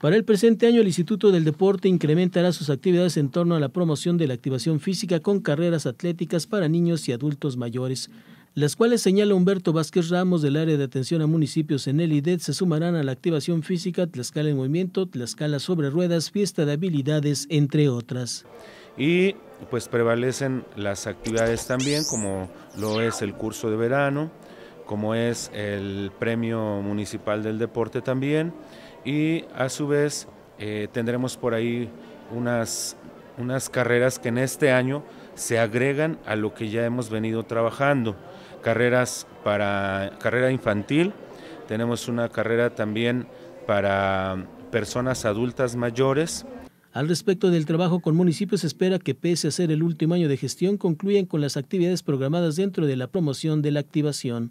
Para el presente año, el Instituto del Deporte incrementará sus actividades en torno a la promoción de la activación física con carreras atléticas para niños y adultos mayores, las cuales, señala Humberto Vázquez Ramos del área de atención a municipios en el IDET, se sumarán a la activación física Tlaxcala en Movimiento, Tlaxcala sobre Ruedas, Fiesta de Habilidades, entre otras. Y pues prevalecen las actividades también, como lo es el curso de verano, como es el Premio Municipal del Deporte también, y a su vez eh, tendremos por ahí unas, unas carreras que en este año se agregan a lo que ya hemos venido trabajando. Carreras para carrera infantil, tenemos una carrera también para personas adultas mayores. Al respecto del trabajo con municipios, espera que pese a ser el último año de gestión, concluyan con las actividades programadas dentro de la promoción de la activación.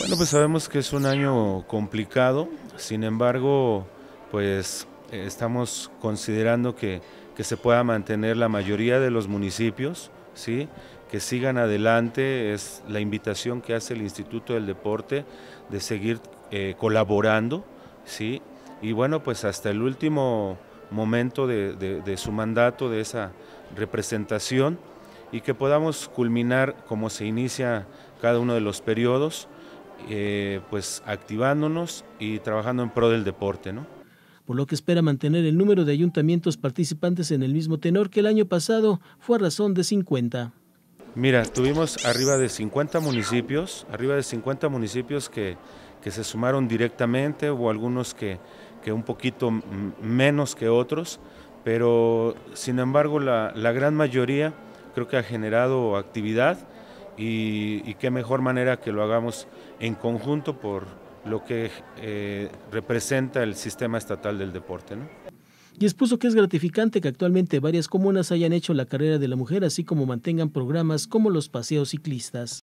Bueno, pues sabemos que es un año complicado, sin embargo, pues eh, estamos considerando que, se pueda mantener la mayoría de los municipios, ¿sí? que sigan adelante, es la invitación que hace el Instituto del Deporte de seguir eh, colaborando, ¿sí? y bueno, pues hasta el último momento de su mandato, de esa representación, y que podamos culminar como se inicia cada uno de los periodos, eh, pues activándonos y trabajando en pro del deporte, ¿no? Por lo que espera mantener el número de ayuntamientos participantes en el mismo tenor que el año pasado fue a razón de 50. Mira, tuvimos arriba de 50 municipios, arriba de 50 municipios que, se sumaron directamente, o algunos que, un poquito menos que otros, pero sin embargo la, la gran mayoría creo que ha generado actividad y, qué mejor manera que lo hagamos en conjunto por lo que eh, representa el sistema estatal del deporte. Y expuso que es gratificante que actualmente varias comunas hayan hecho la carrera de la mujer, así como mantengan programas como los paseos ciclistas.